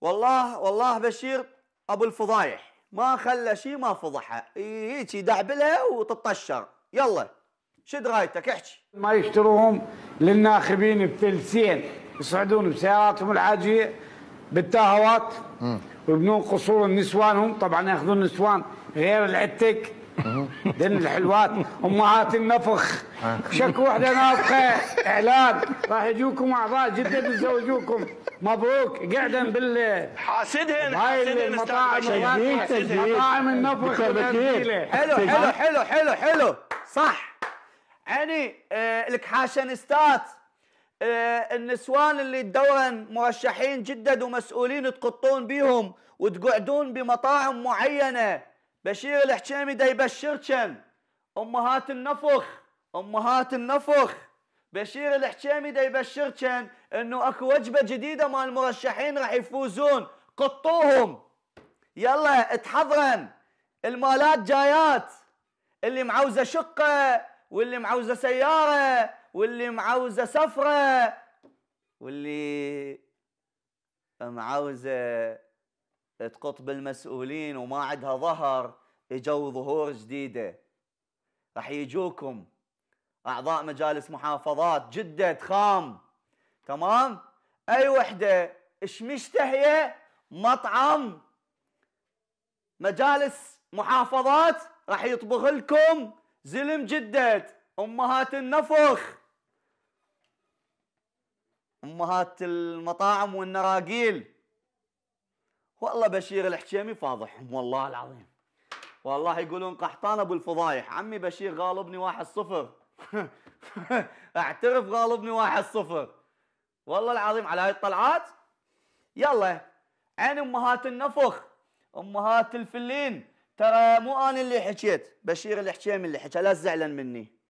والله والله بشير ابو الفضايح ما خلى شيء ما فضحها هيك يدعبلها وتطشر يلا شد رايتك احكي ما يشتروهم للناخبين بفلسين يصعدون بسياراتهم العاجيه بالتاهوات ويبنون قصور النسوانهم طبعا ياخذون نسوان غير العتك ذن الحلوات امهات النفخ شك وحده نافخه اعلان راح يجوكم اعضاء جدا يتزوجوكم مبروك قعدا بال حاسدهن حاسدهن مطاعم النفخ حلو حلو حلو حلو حلو صح يعني لك آه، الكحاشنستات آه النسوان اللي تدورن مرشحين جدد ومسؤولين تقطون بيهم وتقعدون بمطاعم معينه بشير الحشامي دا يبشركن امهات النفخ امهات النفخ بشير الحشامي دا يبشركن انه اكو وجبه جديده مال المرشحين راح يفوزون قطوهم يلا اتحضرن المالات جايات اللي معوزه شقه واللي معوزه سياره واللي معوزه سفره واللي معوزه تقط بالمسؤولين وما عندها ظهر اجوا ظهور جديده راح يجوكم اعضاء مجالس محافظات جده خام تمام اي وحده اش مشتهيه مطعم مجالس محافظات راح يطبخ لكم زلم جدد امهات النفخ امهات المطاعم والنراقيل والله بشير الحكيمي فاضحهم والله العظيم والله يقولون قحطان ابو الفضايح عمي بشير غالبني واحد صفر اعترف غالبني واحد صفر والله العظيم على هاي الطلعات يلا عين امهات النفخ امهات الفلين ترى مو انا اللي حكيت بشير الحكيمي اللي حكى لا تزعلن مني